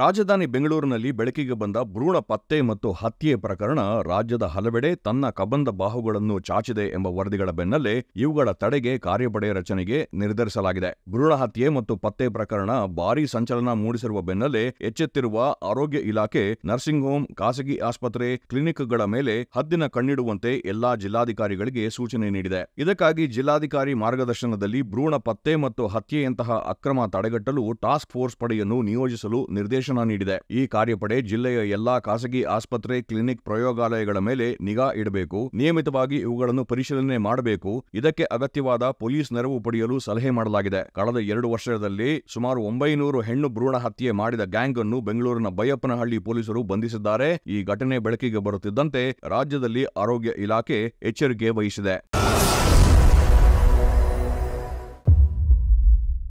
ರಾಜಧಾನಿ ಬೆಂಗಳೂರಿನಲ್ಲಿ ಬೆಳಕಿಗೆ ಬಂದ ಭ್ರೂಣ ಪತ್ತೆ ಮತ್ತು ಹತ್ಯೆ ಪ್ರಕರಣ ರಾಜ್ಯದ ಹಲವೆಡೆ ತನ್ನ ಕಬಂದ ಬಾಹುಗಳನ್ನು ಚಾಚಿದೆ ಎಂಬ ವರದಿಗಳ ಬೆನ್ನಲ್ಲೇ ಇವುಗಳ ತಡೆಗೆ ಕಾರ್ಯಪಡೆ ರಚನೆಗೆ ನಿರ್ಧರಿಸಲಾಗಿದೆ ಭ್ರೂಣ ಹತ್ಯೆ ಮತ್ತು ಪತ್ತೆ ಪ್ರಕರಣ ಭಾರೀ ಸಂಚಲನ ಮೂಡಿಸಿರುವ ಬೆನ್ನಲ್ಲೇ ಎಚ್ಚೆತ್ತಿರುವ ಆರೋಗ್ಯ ಇಲಾಖೆ ನರ್ಸಿಂಗ್ ಹೋಂ ಖಾಸಗಿ ಆಸ್ಪತ್ರೆ ಕ್ಲಿನಿಕ್ಗಳ ಮೇಲೆ ಹದ್ದಿನ ಕಣ್ಣಿಡುವಂತೆ ಎಲ್ಲಾ ಜಿಲ್ಲಾಧಿಕಾರಿಗಳಿಗೆ ಸೂಚನೆ ನೀಡಿದೆ ಇದಕ್ಕಾಗಿ ಜಿಲ್ಲಾಧಿಕಾರಿ ಮಾರ್ಗದರ್ಶನದಲ್ಲಿ ಭ್ರೂಣ ಪತ್ತೆ ಮತ್ತು ಹತ್ಯೆಯಂತಹ ಅಕ್ರಮ ತಡೆಗಟ್ಟಲು ಟಾಸ್ಕ್ ಫೋರ್ಸ್ ಪಡೆಯನ್ನು ನಿಯೋಜಿಸಲು ನಿರ್ದೇಶ ನಿರ್ದೇಶನ ನೀಡಿದೆ ಈ ಕಾರ್ಯಪಡೆ ಜಿಲ್ಲೆಯ ಎಲ್ಲಾ ಖಾಸಗಿ ಆಸ್ಪತ್ರೆ ಕ್ಲಿನಿಕ್ ಪ್ರಯೋಗಾಲಯಗಳ ಮೇಲೆ ನಿಗಾ ಇಡಬೇಕು ನಿಯಮಿತವಾಗಿ ಇವುಗಳನ್ನು ಪರಿಶೀಲನೆ ಮಾಡಬೇಕು ಇದಕ್ಕೆ ಅಗತ್ಯವಾದ ಪೊಲೀಸ್ ನೆರವು ಪಡೆಯಲು ಸಲಹೆ ಮಾಡಲಾಗಿದೆ ಕಳೆದ ಎರಡು ವರ್ಷದಲ್ಲಿ ಸುಮಾರು ಒಂಬೈನೂರು ಹೆಣ್ಣು ಭ್ರೂಣ ಹತ್ಯೆ ಮಾಡಿದ ಗ್ಯಾಂಗ್ ಅನ್ನು ಬೆಂಗಳೂರಿನ ಬೈಯಪ್ಪನಹಳ್ಳಿ ಪೊಲೀಸರು ಬಂಧಿಸಿದ್ದಾರೆ ಈ ಘಟನೆ ಬೆಳಕಿಗೆ ಬರುತ್ತಿದ್ದಂತೆ ರಾಜ್ಯದಲ್ಲಿ ಆರೋಗ್ಯ ಇಲಾಖೆ ಎಚ್ಚರಿಕೆ ವಹಿಸಿದೆ